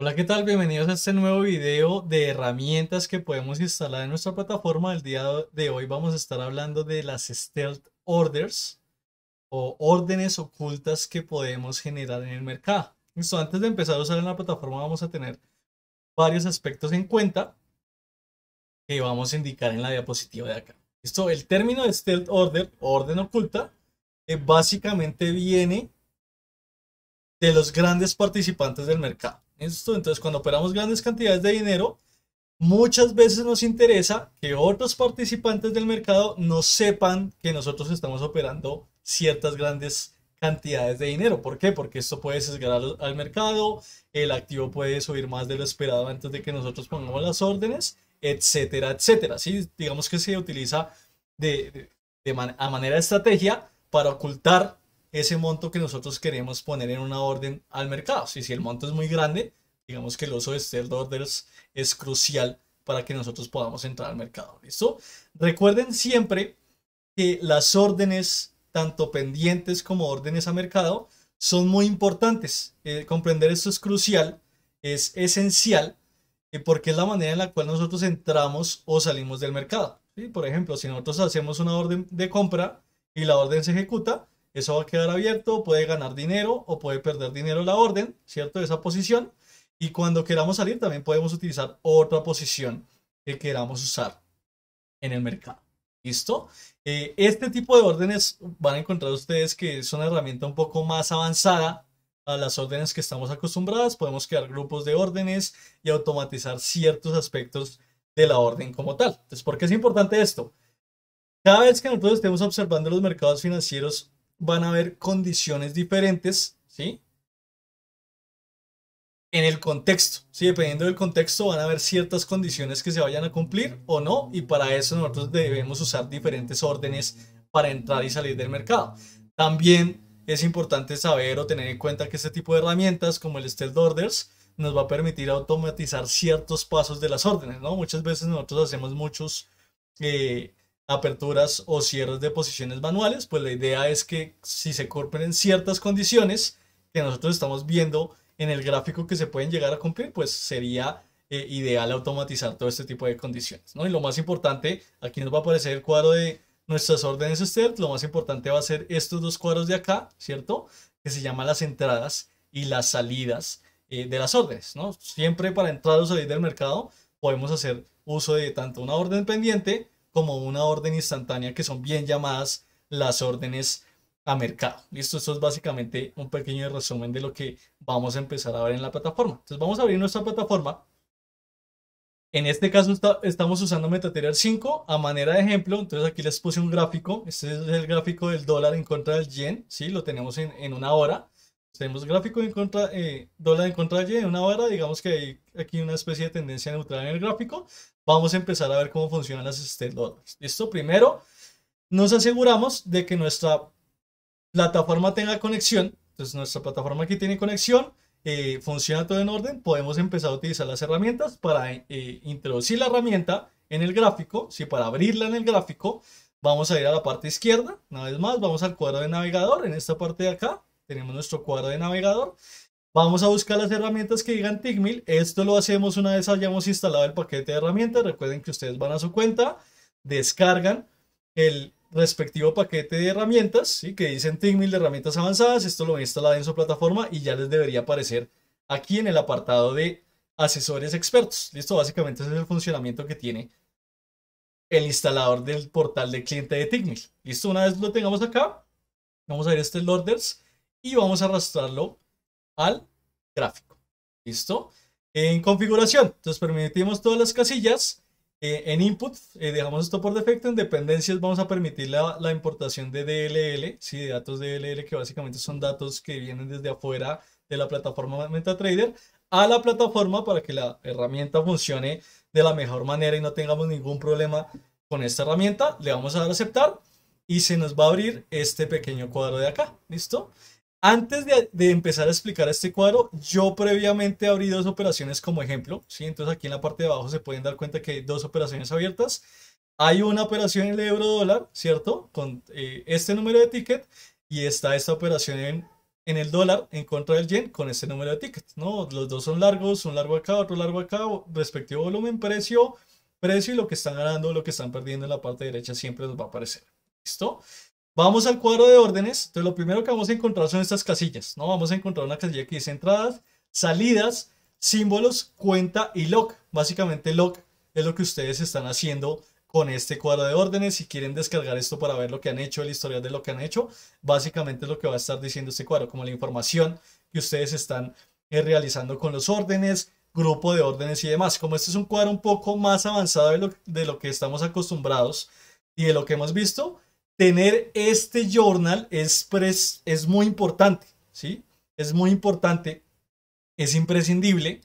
Hola, ¿qué tal? Bienvenidos a este nuevo video de herramientas que podemos instalar en nuestra plataforma. El día de hoy vamos a estar hablando de las stealth orders o órdenes ocultas que podemos generar en el mercado. Listo, antes de empezar a usar en la plataforma vamos a tener varios aspectos en cuenta que vamos a indicar en la diapositiva de acá. Listo, el término de stealth order, orden oculta, eh, básicamente viene de los grandes participantes del mercado. Entonces, cuando operamos grandes cantidades de dinero, muchas veces nos interesa que otros participantes del mercado no sepan que nosotros estamos operando ciertas grandes cantidades de dinero. ¿Por qué? Porque esto puede sesgar al, mercado, el activo puede subir más de lo esperado antes de que nosotros pongamos las órdenes, etcétera, etcétera. ¿sí? Digamos que se utiliza a manera de estrategia para ocultar ese monto que nosotros queremos poner en una orden al mercado. Si, el monto es muy grande, digamos que el uso de sell orders es crucial para que nosotros podamos entrar al mercado. Recuerden siempre que las órdenes, tanto pendientes como órdenes a mercado, son muy importantes. Eh, comprender esto es crucial, es esencial, eh, porque es la manera en la cual nosotros entramos o salimos del mercado. Por ejemplo, si nosotros hacemos una orden de compra y la orden se ejecuta, eso va a quedar abierto, puede ganar dinero o puede perder dinero la orden, ¿cierto? Esa posición. Y cuando queramos salir también podemos utilizar otra posición que queramos usar en el mercado. ¿Listo? Eh, este tipo de órdenes van a encontrar ustedes que es una herramienta un poco más avanzada a las órdenes que estamos acostumbradas. Podemos crear grupos de órdenes y automatizar ciertos aspectos de la orden como tal. Entonces, ¿por qué es importante esto? Cada vez que nosotros estemos observando los mercados financieros, van a haber condiciones diferentes, ¿sí? En el contexto, ¿sí? Dependiendo del contexto van a haber ciertas condiciones que se vayan a cumplir o no, y para eso nosotros debemos usar diferentes órdenes para entrar y salir del mercado. También es importante saber o tener en cuenta que este tipo de herramientas como el Stealth Orders nos va a permitir automatizar ciertos pasos de las órdenes, ¿no? Muchas veces nosotros hacemos muchos eh, aperturas o cierres de posiciones manuales, pues la idea es que si se cumplen ciertas condiciones que nosotros estamos viendo en el gráfico que se pueden llegar a cumplir, pues sería eh, ideal automatizar todo este tipo de condiciones. ¿no? Y lo más importante, aquí nos va a aparecer el cuadro de nuestras órdenes step, lo más importante va a ser estos dos cuadros de acá, ¿cierto? Que se llaman las entradas y las salidas eh, de las órdenes, ¿no? Siempre para entrar o salir del mercado podemos hacer uso de tanto una orden pendiente como una orden instantánea que son bien llamadas las órdenes a mercado. Listo, esto es básicamente un pequeño resumen de lo que vamos a empezar a ver en la plataforma. Entonces vamos a abrir nuestra plataforma. En este caso estamos usando MetaTrader 5 a manera de ejemplo. Entonces aquí les puse un gráfico. Este es el gráfico del dólar en contra del yen. ¿sí? Lo tenemos en, en una hora. Tenemos gráfico en contra, eh, dólar en contra Y en una vara, digamos que hay aquí una especie de tendencia neutral en el gráfico. Vamos a empezar a ver cómo funcionan las estrellas. dólares. primero nos aseguramos de que nuestra plataforma tenga conexión. Entonces nuestra plataforma aquí tiene conexión, eh, funciona todo en orden. Podemos empezar a utilizar las herramientas para eh, introducir la herramienta en el gráfico, si para abrirla en el gráfico. Vamos a ir a la parte izquierda, una vez más, vamos al cuadro de navegador, en esta parte de acá, tenemos nuestro cuadro de navegador. Vamos a buscar las herramientas que digan Tigmil. Esto lo hacemos una vez hayamos instalado el paquete de herramientas. Recuerden que ustedes van a su cuenta, descargan el respectivo paquete de herramientas, que dicen Tigmil de herramientas avanzadas. Esto lo van a en su plataforma y ya les debería aparecer aquí en el apartado de asesores expertos. Listo, básicamente ese es el funcionamiento que tiene el instalador del portal de cliente de Tigmil. Listo, una vez lo tengamos acá, vamos a ver este Orders y vamos a arrastrarlo al gráfico. ¿Listo? En configuración, entonces permitimos todas las casillas. Eh, en input, eh, dejamos esto por defecto. En dependencias vamos a permitir la, la, importación de DLL, sí, de datos DLL, que básicamente son datos que vienen desde afuera de la plataforma MetaTrader a la plataforma para que la herramienta funcione de la mejor manera y no tengamos ningún problema con esta herramienta. Le vamos a dar a aceptar y se nos va a abrir este pequeño cuadro de acá. ¿Listo? Antes de, empezar a explicar este cuadro, yo previamente abrí dos operaciones como ejemplo. ¿sí? Entonces aquí en la parte de abajo se pueden dar cuenta que hay dos operaciones abiertas. Hay una operación en el euro dólar, ¿cierto? Con eh, este número de ticket y está esta operación en, en, el dólar en contra del yen con este número de ticket. ¿no? Los dos son largos, un largo acá, otro largo acá, respectivo volumen, precio, precio y lo que están ganando, lo que están perdiendo en la parte derecha siempre nos va a aparecer. ¿Listo? Vamos al cuadro de órdenes. Entonces, lo primero que vamos a encontrar son estas casillas, ¿no? Vamos a encontrar una casilla que dice entradas, salidas, símbolos, cuenta y log. Básicamente, log es lo que ustedes están haciendo con este cuadro de órdenes. Si quieren descargar esto para ver lo que han hecho, el historial de lo que han hecho, básicamente es lo que va a estar diciendo este cuadro, como la información que ustedes están eh, realizando con los órdenes, grupo de órdenes y demás. Como este es un cuadro un poco más avanzado de lo, de lo que estamos acostumbrados y de lo que hemos visto, tener este journal es, es, muy importante, ¿sí? Es muy importante, es imprescindible,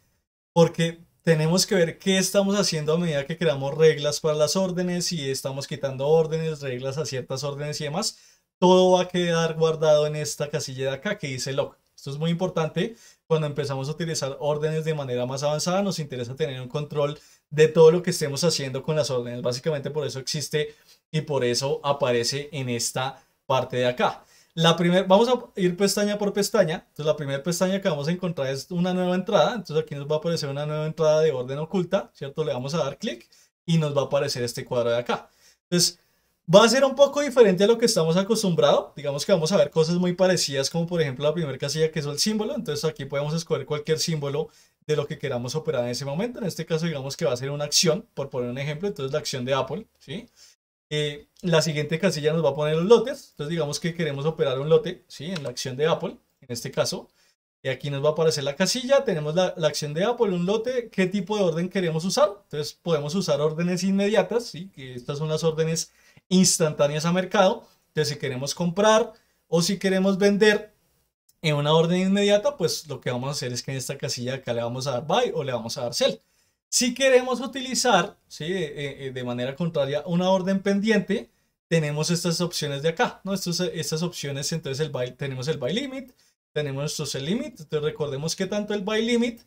porque tenemos que ver qué estamos haciendo a medida que creamos reglas para las órdenes, y estamos quitando órdenes, reglas a ciertas órdenes y demás. Todo va a quedar guardado en esta casilla de acá que dice log. Esto es muy importante. Cuando empezamos a utilizar órdenes de manera más avanzada, nos interesa tener un control de todo lo que estemos haciendo con las órdenes. Básicamente por eso existe y por eso aparece en esta parte de acá. La primer, vamos a ir pestaña por pestaña. Entonces la primera pestaña que vamos a encontrar es una nueva entrada. Entonces aquí nos va a aparecer una nueva entrada de orden oculta, ¿cierto? Le vamos a dar clic y nos va a aparecer este cuadro de acá. Entonces va a ser un poco diferente a lo que estamos acostumbrados. Digamos que vamos a ver cosas muy parecidas como por ejemplo la primera casilla que es el símbolo. Entonces aquí podemos escoger cualquier símbolo de lo que queramos operar en ese momento. En este caso digamos que va a ser una acción, por poner un ejemplo. Entonces la acción de Apple, ¿sí? sí eh, la siguiente casilla nos va a poner los lotes. Entonces digamos que queremos operar un lote, ¿sí? En la acción de Apple, en este caso. Y aquí nos va a aparecer la casilla. Tenemos la, acción de Apple, un lote. ¿Qué tipo de orden queremos usar? Entonces podemos usar órdenes inmediatas, ¿sí? Que estas son las órdenes instantáneas a mercado. Entonces si queremos comprar o si queremos vender en una orden inmediata, pues lo que vamos a hacer es que en esta casilla acá le vamos a dar buy o le vamos a dar sell. Si queremos utilizar ¿sí? Eh, eh, de manera contraria una orden pendiente, tenemos estas opciones de acá, ¿no? Eh, estas opciones, entonces el tenemos el Buy limit, tenemos nuestro Sell limit, entonces recordemos que tanto el Buy limit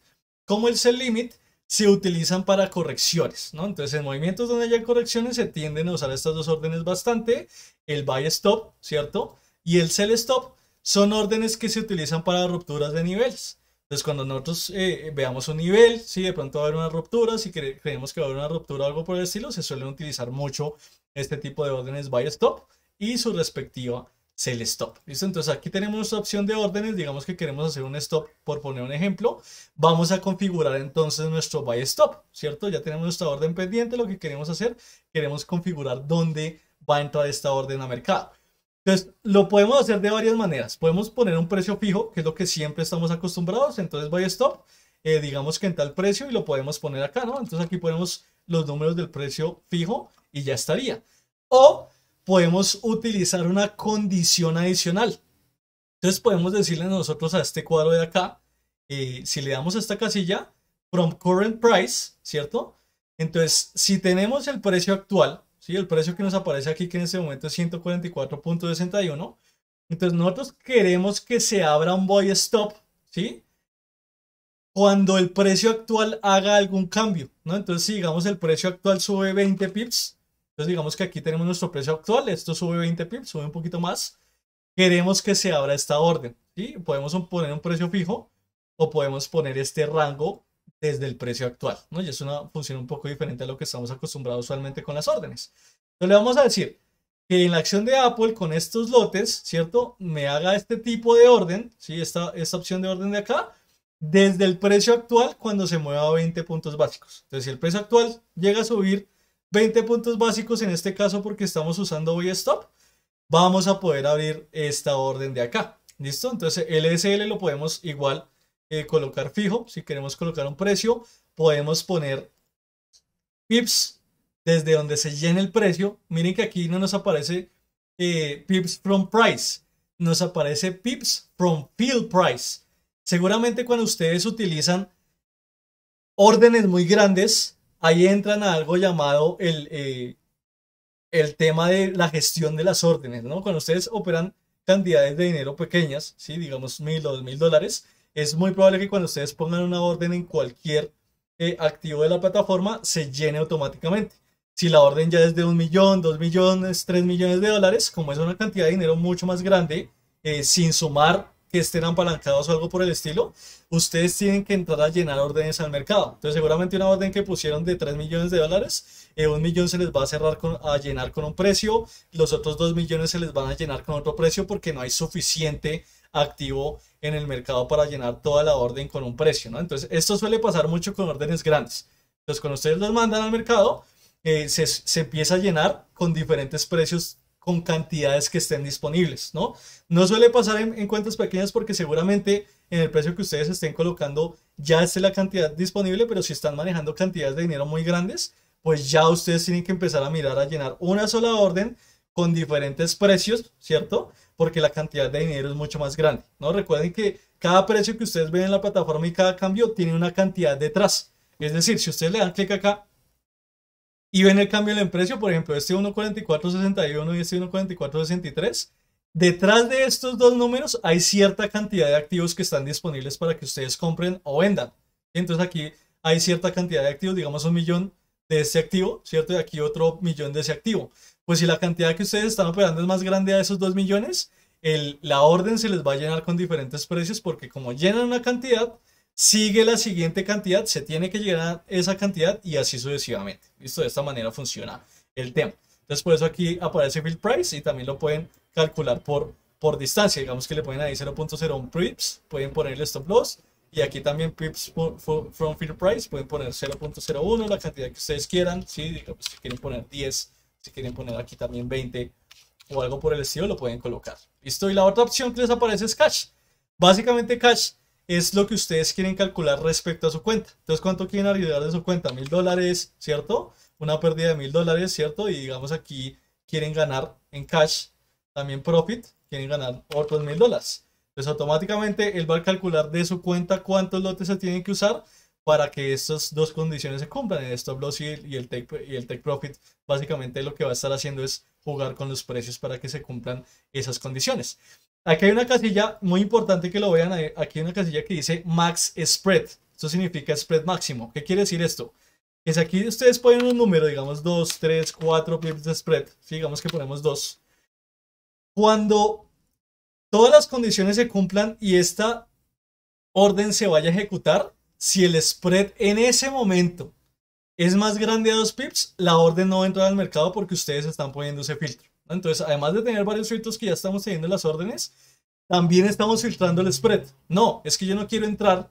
como el Sell limit se utilizan para correcciones, ¿no? Entonces en movimientos donde haya correcciones se tienden a usar estas dos órdenes bastante, el buy stop, ¿cierto? Y el sell stop son órdenes que se utilizan para rupturas de niveles. Entonces, cuando nosotros eh, veamos un nivel, si de pronto va a haber una ruptura, si creemos que va a haber una ruptura o algo por el estilo, se suelen utilizar mucho este tipo de órdenes buy stop y su respectiva sell stop. ¿Listo? Entonces, aquí tenemos nuestra opción de órdenes. Digamos que queremos hacer un stop, por poner un ejemplo. Vamos a configurar entonces nuestro buy stop, ¿cierto? Ya tenemos nuestra orden pendiente. Lo que queremos hacer, queremos configurar dónde va a entrar esta orden a mercado. Entonces, lo podemos hacer de varias maneras. Podemos poner un precio fijo, que es lo que siempre estamos acostumbrados. Entonces, voy stop, eh, digamos que en tal precio y lo podemos poner acá, ¿no? Entonces, aquí ponemos los números del precio fijo y ya estaría. O podemos utilizar una condición adicional. Entonces, podemos decirle nosotros a este cuadro de acá, eh, si le damos a esta casilla, from current price, ¿cierto? Entonces, si tenemos el precio actual ¿sí? El precio que nos aparece aquí, que en este momento es 144.61. Entonces nosotros queremos que se abra un buy stop, ¿sí? Cuando el precio actual haga algún cambio, ¿no? Entonces, si digamos el precio actual sube 20 pips, entonces digamos que aquí tenemos nuestro precio actual, esto sube 20 pips, sube un poquito más, queremos que se abra esta orden, ¿sí? Podemos poner un precio fijo o podemos poner este rango desde el precio actual, ¿no? Y es una función un poco diferente a lo que estamos acostumbrados usualmente con las órdenes. Entonces le vamos a decir que en la acción de Apple con estos lotes, ¿cierto? Me haga este tipo de orden, ¿sí? Esta, esta opción de orden de acá, desde el precio actual cuando se mueva 20 puntos básicos. Entonces, si el precio actual llega a subir 20 puntos básicos, en este caso porque estamos usando VSTOP, stop, vamos a poder abrir esta orden de acá. ¿Listo? Entonces, el LSL lo podemos igual eh, colocar fijo, si queremos colocar un precio, podemos poner pips desde donde se llene el precio. Miren que aquí no nos aparece eh, pips from price, nos aparece pips from field price. Seguramente cuando ustedes utilizan órdenes muy grandes, ahí entran a algo llamado el, eh, el tema de la gestión de las órdenes, ¿no? Cuando ustedes operan cantidades de dinero pequeñas, ¿sí? digamos mil o dos mil dólares, es muy probable que cuando ustedes pongan una orden en cualquier eh, activo de la plataforma, se llene automáticamente. Si la orden ya es de un millón, dos millones, tres millones de dólares, como es una cantidad de dinero mucho más grande, eh, sin sumar que estén apalancados o algo por el estilo, ustedes tienen que entrar a llenar órdenes al mercado. Entonces, seguramente una orden que pusieron de 3 millones de dólares, eh, un millón se les va a cerrar a llenar con un precio, los otros dos millones se les van a llenar con otro precio porque no hay suficiente activo en el mercado para llenar toda la orden con un precio, ¿no? Entonces, esto suele pasar mucho con órdenes grandes. Entonces, cuando ustedes los mandan al mercado, eh, se, empieza a llenar con diferentes precios, con cantidades que estén disponibles, ¿no? No suele pasar en cuentas pequeñas porque seguramente en el precio que ustedes estén colocando ya esté la cantidad disponible, pero si están manejando cantidades de dinero muy grandes, pues ya ustedes tienen que empezar a mirar a llenar una sola orden con diferentes precios, ¿cierto? porque la cantidad de dinero es mucho más grande. ¿no? Recuerden que cada precio que ustedes ven en la plataforma y cada cambio tiene una cantidad detrás. Es decir, si ustedes le dan clic acá y ven el cambio en precio, por ejemplo, este 1.4461 y este 1.4463, detrás de estos dos números hay cierta cantidad de activos que están disponibles para que ustedes compren o vendan. Entonces aquí hay cierta cantidad de activos, digamos un millón de ese activo, ¿cierto? Y aquí otro millón de ese activo. Pues si la cantidad que ustedes están operando es más grande a esos dos millones, el, la orden se les va a llenar con diferentes precios porque como llenan una cantidad, sigue la siguiente cantidad, se tiene que llenar esa cantidad y así sucesivamente. Listo, de esta manera funciona el tema. Después por aquí aparece Field Price y también lo pueden calcular por, por distancia. Digamos que le ponen ahí 0.01 prips, pueden ponerle stop loss y aquí también pips from Fear price pueden poner 0.01, la cantidad que ustedes quieran. Pues, si quieren poner 10, si quieren poner aquí también 20 o algo por el estilo, lo pueden colocar. Listo. Y la otra opción que les aparece es cash. Básicamente cash es lo que ustedes quieren calcular respecto a su cuenta. Entonces, ¿cuánto quieren arriesgar de su cuenta? Mil dólares, ¿cierto? Una pérdida de mil dólares, ¿cierto? Y digamos aquí quieren ganar en cash, también profit, quieren ganar otros mil dólares. Entonces pues automáticamente él va a calcular de su cuenta cuántos lotes se tienen que usar para que estas dos condiciones se cumplan, En stop loss y el, take, y el profit. Básicamente lo que va a estar haciendo es jugar con los precios para que se cumplan esas condiciones. Aquí hay una casilla muy importante que lo vean, aquí hay una casilla que dice max spread. Esto significa spread máximo. ¿Qué quiere decir esto? Es aquí ustedes ponen un número, digamos 2, 3, 4 pips de spread. digamos que ponemos 2. Cuando todas las condiciones se cumplan y esta orden se vaya a ejecutar, si el spread en ese momento es más grande a dos pips, la orden no entra al mercado porque ustedes están poniendo ese filtro. Entonces, además de tener varios filtros que ya estamos teniendo las órdenes, también estamos filtrando el spread. No, es que yo no quiero entrar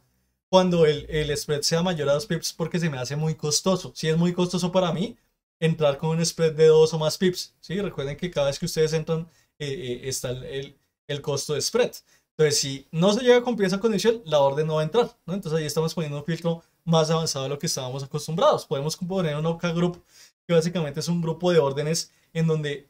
cuando el, spread sea mayor a dos pips porque se me hace muy costoso. Si es muy costoso para mí, entrar con un spread de dos o más pips. ¿sí? Recuerden que cada vez que ustedes entran, eh, eh, está el el costo de spread. Entonces, si no se llega a cumplir esa condición, la orden no va a entrar. Entonces, ahí estamos poniendo un filtro más avanzado de lo que estábamos acostumbrados. Podemos componer un OCA group, que básicamente es un grupo de órdenes en donde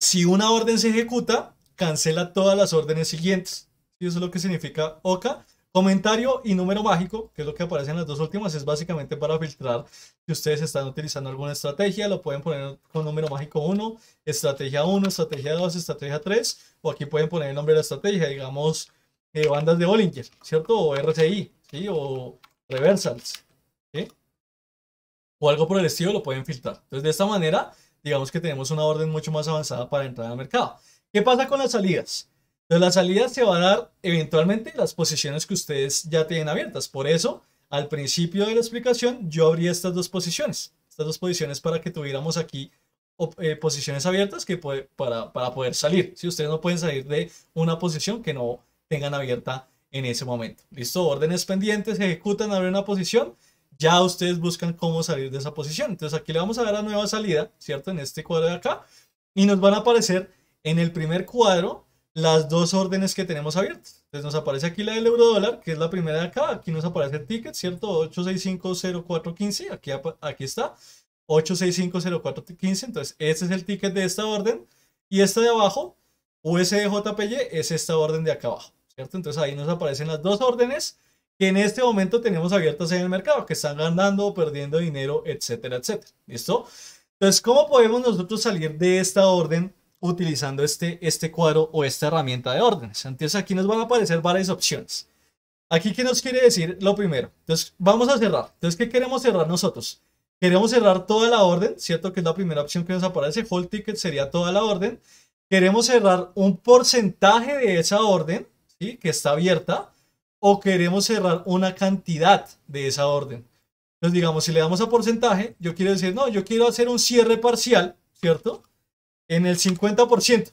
si una orden se ejecuta, cancela todas las órdenes siguientes. Y eso es lo que significa OCA. Comentario y número mágico, que es lo que aparece en las dos últimas, es básicamente para filtrar si ustedes están utilizando alguna estrategia. Lo pueden poner con número mágico 1, estrategia 1, estrategia 2, estrategia 3, o aquí pueden poner el nombre de la estrategia, digamos, eh, bandas de Bollinger, ¿cierto? O RCI, ¿sí? O reversals, ¿sí? O algo por el estilo, lo pueden filtrar. Entonces, de esta manera, digamos que tenemos una orden mucho más avanzada para entrar al mercado. ¿Qué pasa con las salidas? entonces la salida se va a dar eventualmente en las posiciones que ustedes ya tienen abiertas. Por eso, al principio de la explicación, yo abrí estas dos posiciones. Estas dos posiciones para que tuviéramos aquí eh, posiciones abiertas que para, para poder salir. Si ustedes no pueden salir de una posición que no tengan abierta en ese momento. Listo, órdenes pendientes, ejecutan, abren una posición, ya ustedes buscan cómo salir de esa posición. Entonces aquí le vamos a dar a nueva salida, ¿cierto? En este cuadro de acá. Y nos van a aparecer en el primer cuadro las dos órdenes que tenemos abiertas. Entonces nos aparece aquí la del euro dólar, que es la primera de acá. Aquí nos aparece el ticket, ¿cierto? 8650415. Aquí, aquí está. 8650415. Entonces este es el ticket de esta orden. Y esta de abajo, USDJPY, es esta orden de acá abajo, ¿cierto? Entonces ahí nos aparecen las dos órdenes que en este momento tenemos abiertas en el mercado, que están ganando perdiendo dinero, etcétera, etcétera. ¿Listo? Entonces, ¿cómo podemos nosotros salir de esta orden utilizando este, este cuadro o esta herramienta de órdenes. Entonces aquí nos van a aparecer varias opciones. Aquí, ¿qué nos quiere decir? Lo primero. Entonces, vamos a cerrar. Entonces, ¿qué queremos cerrar nosotros? Queremos cerrar toda la orden, ¿cierto? Que es la primera opción que nos aparece. Whole ticket sería toda la orden. Queremos cerrar un porcentaje de esa orden, ¿sí? Que está abierta. O queremos cerrar una cantidad de esa orden. Entonces, digamos, si le damos a porcentaje, yo quiero decir, no, yo quiero hacer un cierre parcial, ¿cierto? en el 50%.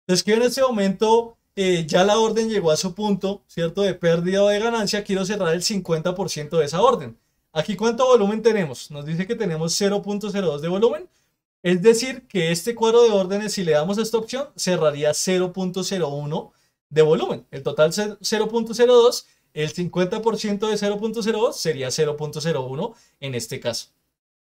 Entonces que en este momento eh, ya la orden llegó a su punto, ¿cierto? De pérdida o de ganancia, quiero cerrar el 50% de esa orden. Aquí cuánto volumen tenemos? Nos dice que tenemos 0.02 de volumen. Es decir, que este cuadro de órdenes, si le damos a esta opción, cerraría 0.01 de volumen. El total 0.02, el 50% de 0.02 sería 0.01 en este caso.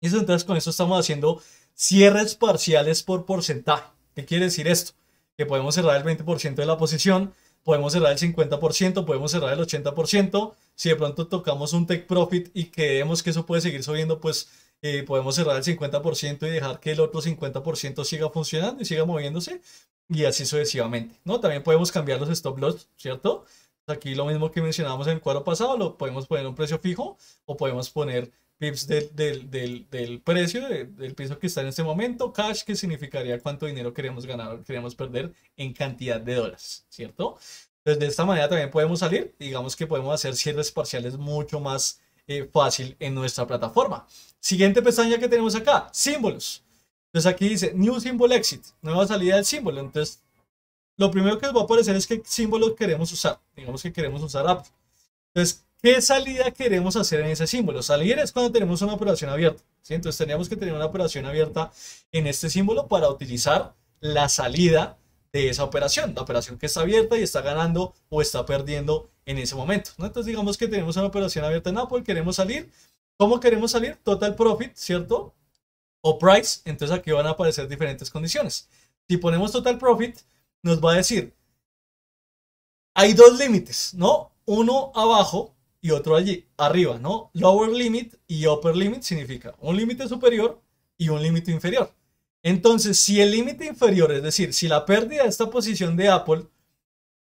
eso entonces con eso estamos haciendo cierres parciales por porcentaje. ¿Qué quiere decir esto? Que podemos cerrar el 20% de la posición, podemos cerrar el 50%, podemos cerrar el 80%. Si de pronto tocamos un take profit y creemos que eso puede seguir subiendo, pues eh, podemos cerrar el 50% y dejar que el otro 50% siga funcionando y siga moviéndose y así sucesivamente, ¿no? También podemos cambiar los stop loss, ¿cierto? Aquí lo mismo que mencionábamos en el cuadro pasado, lo podemos poner un precio fijo o podemos poner pips del, del, del, precio del piso que está en este momento, cash, que significaría cuánto dinero queremos ganar o queremos perder en cantidad de dólares, ¿cierto? Entonces, de esta manera también podemos salir, digamos que podemos hacer cierres parciales mucho más eh, fácil en nuestra plataforma. Siguiente pestaña que tenemos acá, símbolos. Entonces aquí dice New Symbol Exit, nueva salida del símbolo. Entonces, lo primero que nos va a aparecer es qué símbolo queremos usar. Digamos que queremos usar Apple. Entonces, ¿Qué salida queremos hacer en ese símbolo? Salir es cuando tenemos una operación abierta. Entonces tenemos que tener una operación abierta en este símbolo para utilizar la salida de esa operación, la operación que está abierta y está ganando o está perdiendo en ese momento. Entonces digamos que tenemos una operación abierta en Apple, queremos salir. ¿Cómo queremos salir? Total Profit, ¿cierto? O Price. Entonces aquí van a aparecer diferentes condiciones. Si ponemos Total Profit, nos va a decir, hay dos límites, ¿no? Uno abajo y otro allí, arriba, ¿no? Lower limit y upper limit significa un límite superior y un límite inferior. Entonces, si el límite inferior, es decir, si la pérdida de esta posición de Apple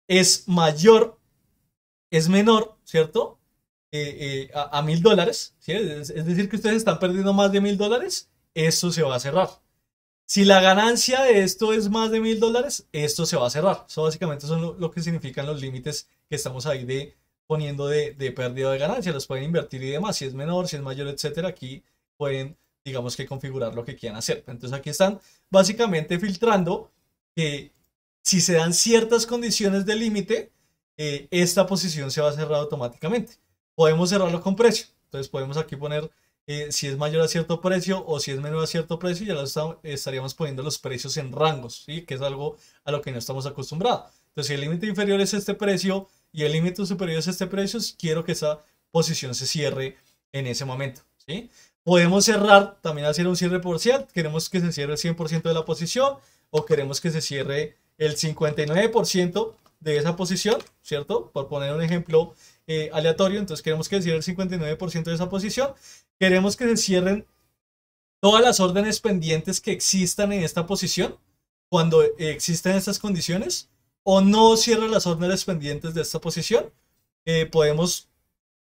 es mayor, es menor, ¿cierto? Eh, eh, a mil dólares, es, decir, que ustedes están perdiendo más de mil dólares, esto se va a cerrar. Si la ganancia de esto es más de mil dólares, esto se va a cerrar. Eso básicamente son lo que significan los límites que estamos ahí de, poniendo de, pérdida de ganancia, los pueden invertir y demás, si es menor, si es mayor, etcétera, aquí pueden, digamos que configurar lo que quieran hacer. Entonces aquí están básicamente filtrando que si se dan ciertas condiciones de límite, eh, esta posición se va a cerrar automáticamente. Podemos cerrarlo con precio, entonces podemos aquí poner eh, si es mayor a cierto precio o si es menor a cierto precio, ya lo estaríamos poniendo los precios en rangos, ¿sí? que es algo a lo que no estamos acostumbrados. Entonces, si el límite inferior es este precio, y el límite superior es este precio, quiero que esa posición se cierre en ese momento. ¿sí? Podemos cerrar, también hacer un cierre por ciento, queremos que se cierre el 100% de la posición o queremos que se cierre el 59% de esa posición, ¿cierto? Por poner un ejemplo eh, aleatorio, entonces queremos que se cierre el 59% de esa posición, queremos que se cierren todas las órdenes pendientes que existan en esta posición cuando existen estas condiciones o no cierre las órdenes pendientes de esta posición, eh, podemos,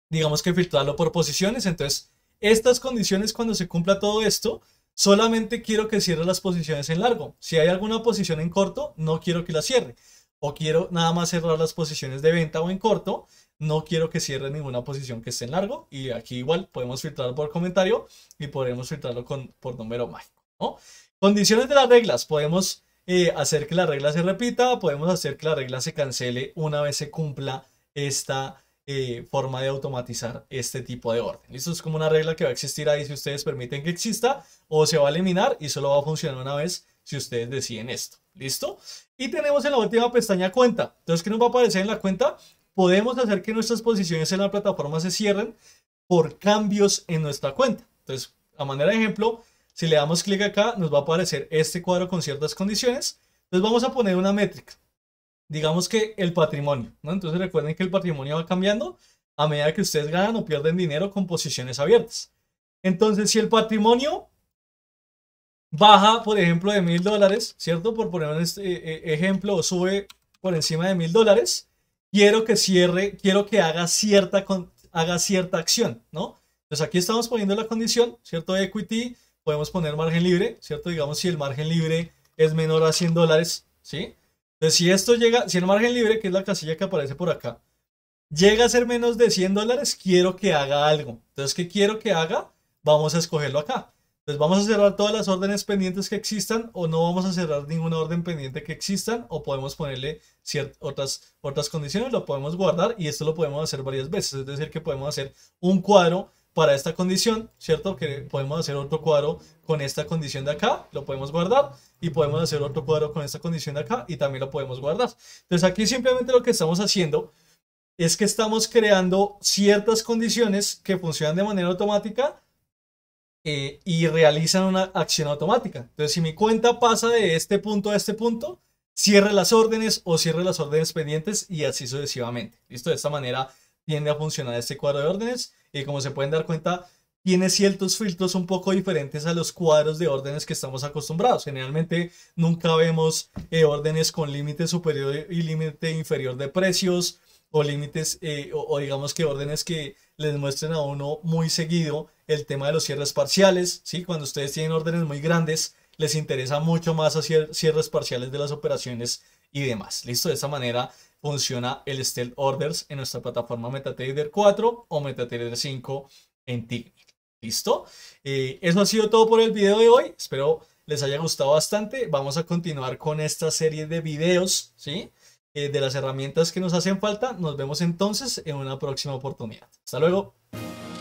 digamos que filtrarlo por posiciones. Entonces, estas condiciones cuando se cumpla todo esto, solamente quiero que cierre las posiciones en largo. Si hay alguna posición en corto, no quiero que la cierre. O quiero nada más cerrar las posiciones de venta o en corto. No quiero que cierre ninguna posición que esté en largo. Y aquí igual podemos filtrar por comentario y podremos filtrarlo con, por número mágico. Condiciones de las reglas. Podemos hacer que la regla se repita, podemos hacer que la regla se cancele una vez se cumpla esta eh, forma de automatizar este tipo de orden. Listo, es como una regla que va a existir ahí si ustedes permiten que exista o se va a eliminar y solo va a funcionar una vez si ustedes deciden esto. ¿Listo? Y tenemos en la última pestaña cuenta. Entonces, ¿qué nos va a aparecer en la cuenta? Podemos hacer que nuestras posiciones en la plataforma se cierren por cambios en nuestra cuenta. Entonces, a manera de ejemplo, si le damos clic acá, nos va a aparecer este cuadro con ciertas condiciones. Entonces vamos a poner una métrica. Digamos que el patrimonio, ¿no? Entonces recuerden que el patrimonio va cambiando a medida que ustedes ganan o pierden dinero con posiciones abiertas. Entonces, si el patrimonio baja, por ejemplo, de mil dólares, ¿cierto? Por poner un eh, eh, ejemplo, o sube por encima de mil dólares, quiero que cierre, quiero que haga cierta, haga cierta acción, ¿no? Entonces aquí estamos poniendo la condición, ¿cierto? Equity podemos poner margen libre, ¿cierto? Digamos si el margen libre es menor a 100 dólares, ¿sí? Entonces, si esto llega, si el margen libre, que es la casilla que aparece por acá, llega a ser menos de 100 dólares, quiero que haga algo. Entonces, ¿qué quiero que haga? Vamos a escogerlo acá. Entonces, vamos a cerrar todas las órdenes pendientes que existan o no vamos a cerrar ninguna orden pendiente que existan o podemos ponerle otras condiciones, lo podemos guardar y esto lo podemos hacer varias veces. Es decir, que podemos hacer un cuadro para esta condición, ¿cierto? Que podemos hacer otro cuadro con esta condición de acá, lo podemos guardar y podemos hacer otro cuadro con esta condición de acá y también lo podemos guardar. Entonces aquí simplemente lo que estamos haciendo es que estamos creando ciertas condiciones que funcionan de manera automática eh, y realizan una acción automática. Entonces si mi cuenta pasa de este punto a este punto, cierre las órdenes o cierre las órdenes pendientes y así sucesivamente. Listo, de esta manera tiende a funcionar este cuadro de órdenes. Y como se pueden dar cuenta, tiene ciertos filtros un poco diferentes a los cuadros de órdenes que estamos acostumbrados. Generalmente nunca vemos eh, órdenes con límite superior y límite inferior de precios o límites eh, o, digamos que órdenes que les muestren a uno muy seguido el tema de los cierres parciales, ¿sí? Cuando ustedes tienen órdenes muy grandes, les interesa mucho más hacer cierres parciales de las operaciones y demás. Listo, de esa manera funciona el Stealth Orders en nuestra plataforma MetaTrader 4 o MetaTrader 5 en ti. ¿Listo? Eh, eso ha sido todo por el video de hoy. Espero les haya gustado bastante. Vamos a continuar con esta serie de videos, ¿sí? Eh, de las herramientas que nos hacen falta. Nos vemos entonces en una próxima oportunidad. Hasta luego.